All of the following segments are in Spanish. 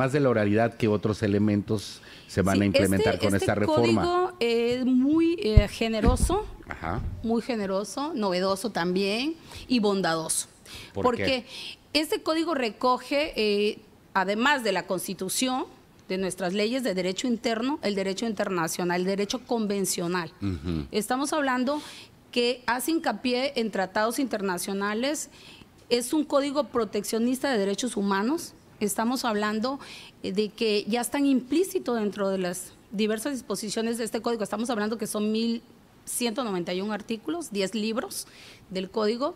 más de la oralidad que otros elementos se van a este implementar con este esta reforma. Código es muy eh, generoso, muy generoso, novedoso también y bondadoso. porque este código recoge, eh, además de la Constitución, de nuestras leyes de derecho interno, el derecho internacional, el derecho convencional. Estamos hablando que hace hincapié en tratados internacionales, es un código proteccionista de derechos humanos, estamos hablando eh, de que ya están implícitos dentro de las diversas disposiciones de este código. Estamos hablando que son 1.191 artículos, 10 libros del código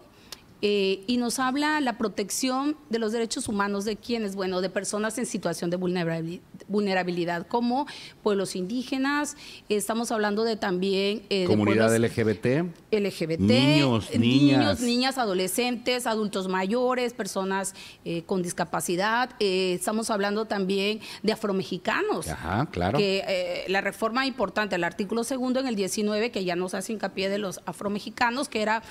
eh, y nos habla la protección de los derechos humanos de quienes, bueno, de personas en situación de vulnerabilidad, como pueblos indígenas, estamos hablando de también... Eh, Comunidad LGBT. LGBT. Niños, niñas. Niños, niñas, adolescentes, adultos mayores, personas eh, con discapacidad. estamos hablando también de afromexicanos. Ajá, Que la reforma importante, el artículo segundo en el 19, que ya nos hace hincapié de los afromexicanos, que era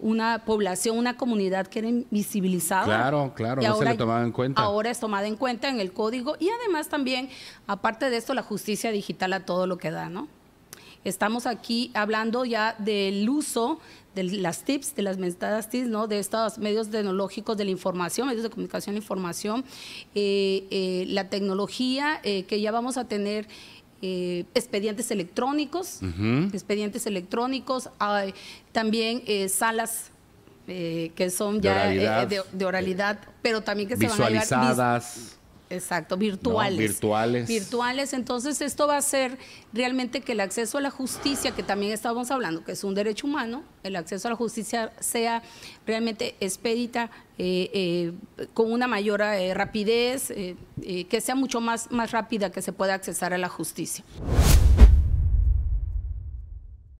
una población una comunidad que era invisibilizada. Claro, claro, ahora, tomaba en cuenta. Ahora es tomada en cuenta en el código y además también, aparte de esto, la justicia digital a todo lo que da, ¿no? Estamos aquí hablando ya del uso de las TIPS, de las mentadas TIPS, ¿no? de estos medios tecnológicos de la información, medios de comunicación e información, eh, eh, la tecnología eh, que ya vamos a tener. expedientes electrónicos, expedientes electrónicos, también salas eh, que son ya eh, de oralidad, pero también que se van a llegar Exacto, virtuales. virtuales. Virtuales. Entonces esto va a ser realmente que el acceso a la justicia, que también estábamos hablando, que es un derecho humano, el acceso a la justicia sea realmente expedita, eh, con una mayor rapidez, que sea mucho más, más rápida que se pueda accesar a la justicia.